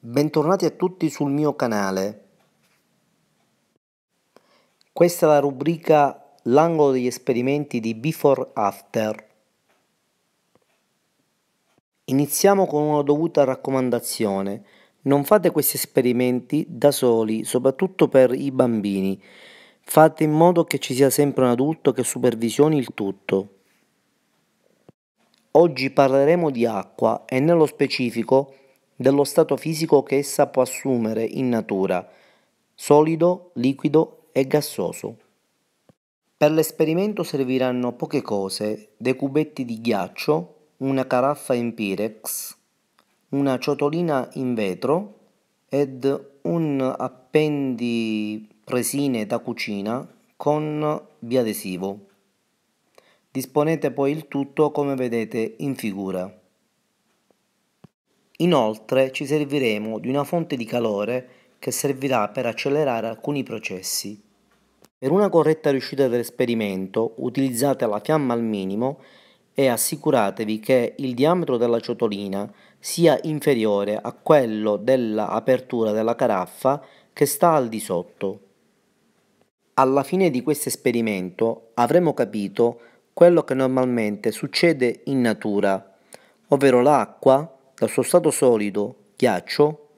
Bentornati a tutti sul mio canale. Questa è la rubrica L'angolo degli esperimenti di Before After. Iniziamo con una dovuta raccomandazione. Non fate questi esperimenti da soli, soprattutto per i bambini. Fate in modo che ci sia sempre un adulto che supervisioni il tutto. Oggi parleremo di acqua e nello specifico dello stato fisico che essa può assumere in natura, solido, liquido e gassoso. Per l'esperimento serviranno poche cose, dei cubetti di ghiaccio, una caraffa in Pirex, una ciotolina in vetro ed un appendi appendipresine da cucina con biadesivo. Disponete poi il tutto come vedete in figura. Inoltre ci serviremo di una fonte di calore che servirà per accelerare alcuni processi. Per una corretta riuscita dell'esperimento utilizzate la fiamma al minimo e assicuratevi che il diametro della ciotolina sia inferiore a quello dell'apertura della caraffa che sta al di sotto. Alla fine di questo esperimento avremo capito quello che normalmente succede in natura, ovvero l'acqua dal suo stato solido, ghiaccio,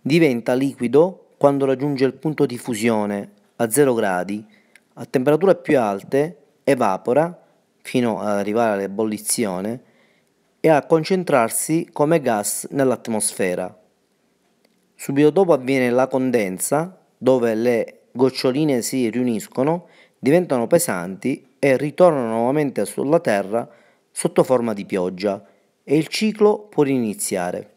diventa liquido quando raggiunge il punto di fusione a 0 gradi, a temperature più alte evapora fino ad arrivare all'ebollizione e a concentrarsi come gas nell'atmosfera. Subito dopo avviene la condensa, dove le goccioline si riuniscono, diventano pesanti e ritornano nuovamente sulla Terra sotto forma di pioggia e il ciclo può riniziare.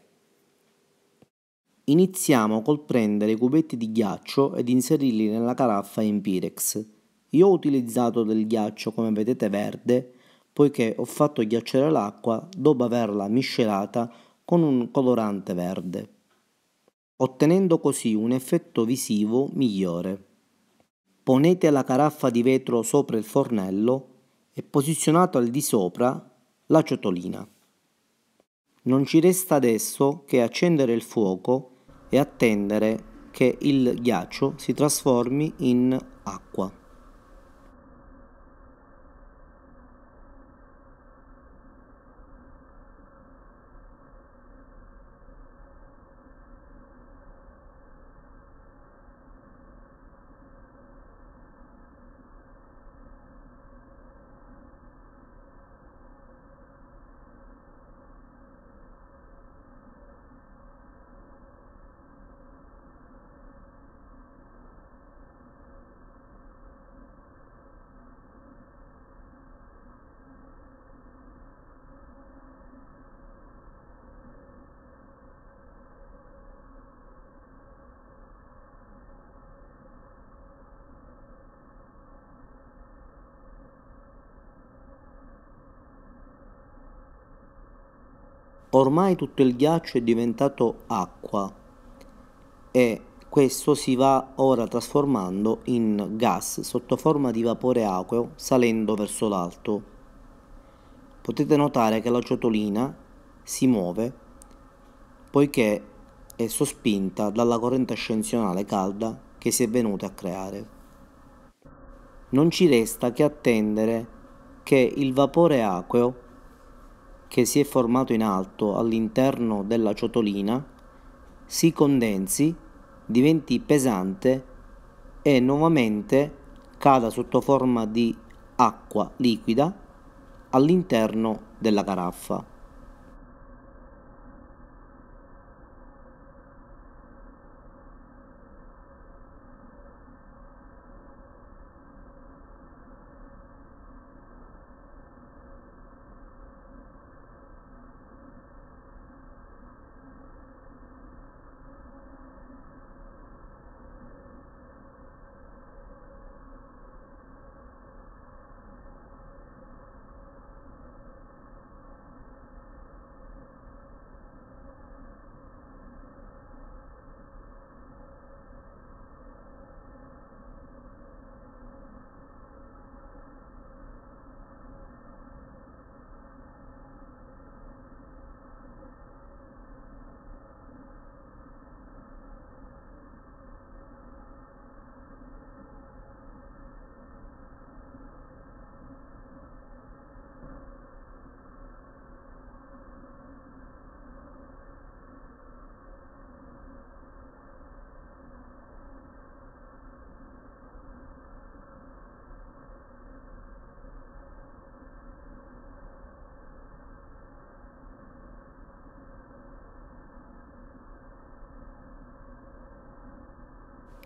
Iniziamo col prendere i cubetti di ghiaccio ed inserirli nella caraffa in Pirex. Io ho utilizzato del ghiaccio come vedete verde poiché ho fatto ghiacciare l'acqua dopo averla miscelata con un colorante verde, ottenendo così un effetto visivo migliore. Ponete la caraffa di vetro sopra il fornello e posizionato al di sopra la ciotolina. Non ci resta adesso che accendere il fuoco e attendere che il ghiaccio si trasformi in acqua. ormai tutto il ghiaccio è diventato acqua e questo si va ora trasformando in gas sotto forma di vapore acqueo salendo verso l'alto. Potete notare che la ciotolina si muove poiché è sospinta dalla corrente ascensionale calda che si è venuta a creare. Non ci resta che attendere che il vapore acqueo che si è formato in alto all'interno della ciotolina si condensi, diventi pesante e nuovamente cada sotto forma di acqua liquida all'interno della caraffa.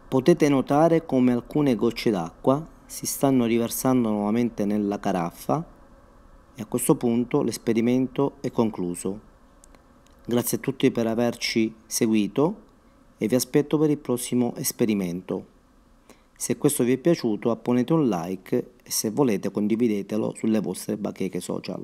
Potete notare come alcune gocce d'acqua si stanno riversando nuovamente nella caraffa e a questo punto l'esperimento è concluso. Grazie a tutti per averci seguito e vi aspetto per il prossimo esperimento. Se questo vi è piaciuto apponete un like e se volete condividetelo sulle vostre bacheche social.